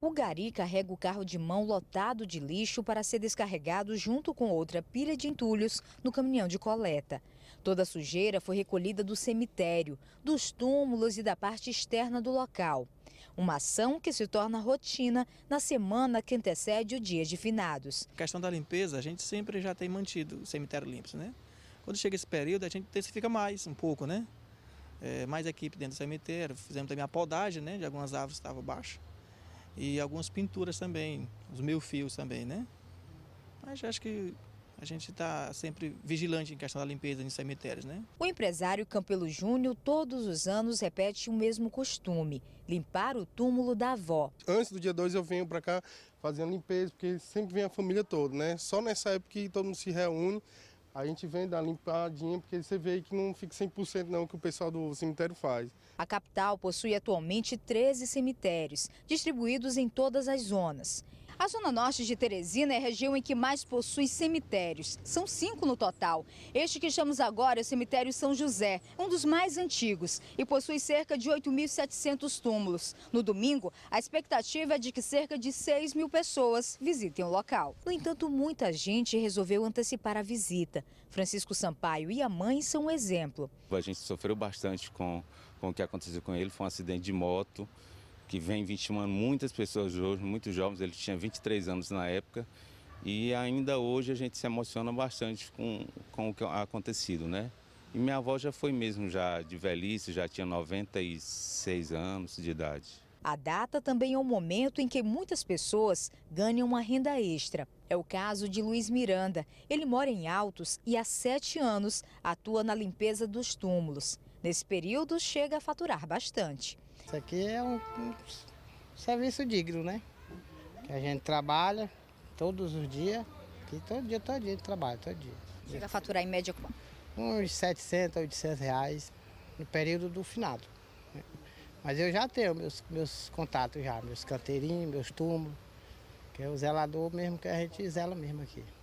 O gari carrega o carro de mão lotado de lixo para ser descarregado junto com outra pilha de entulhos no caminhão de coleta. Toda a sujeira foi recolhida do cemitério, dos túmulos e da parte externa do local. Uma ação que se torna rotina na semana que antecede o dia de finados. A questão da limpeza, a gente sempre já tem mantido o cemitério limpo, né? Quando chega esse período, a gente intensifica mais um pouco, né? É, mais equipe dentro do cemitério, fizemos também a podagem né, de algumas árvores que estavam baixas e algumas pinturas também, os meus fios também, né? Mas acho que a gente está sempre vigilante em questão da limpeza de cemitérios, né? O empresário Campelo Júnior todos os anos repete o mesmo costume, limpar o túmulo da avó. Antes do dia 2 eu venho para cá fazendo limpeza, porque sempre vem a família toda, né? Só nessa época que todo mundo se reúne a gente vem dar limpadinha porque você vê que não fica 100% não que o pessoal do cemitério faz. A capital possui atualmente 13 cemitérios, distribuídos em todas as zonas. A Zona Norte de Teresina é a região em que mais possui cemitérios. São cinco no total. Este que chamamos agora é o cemitério São José, um dos mais antigos, e possui cerca de 8.700 túmulos. No domingo, a expectativa é de que cerca de 6 mil pessoas visitem o local. No entanto, muita gente resolveu antecipar a visita. Francisco Sampaio e a mãe são um exemplo. A gente sofreu bastante com, com o que aconteceu com ele, foi um acidente de moto que vem vitimando muitas pessoas hoje, muitos jovens. Ele tinha 23 anos na época e ainda hoje a gente se emociona bastante com, com o que acontecido, né? E minha avó já foi mesmo já de velhice, já tinha 96 anos de idade. A data também é um momento em que muitas pessoas ganham uma renda extra. É o caso de Luiz Miranda. Ele mora em Altos e há sete anos atua na limpeza dos túmulos. Nesse período, chega a faturar bastante. Isso aqui é um, um serviço digno, né? Que a gente trabalha todos os dias, que todo dia, todo dia, trabalho todo dia. Chega a faturar em média quanto? Uns 700, 800 reais no período do finado. Mas eu já tenho meus, meus contatos já, meus canteirinhos, meus túmulos, que é o zelador mesmo que a gente zela mesmo aqui.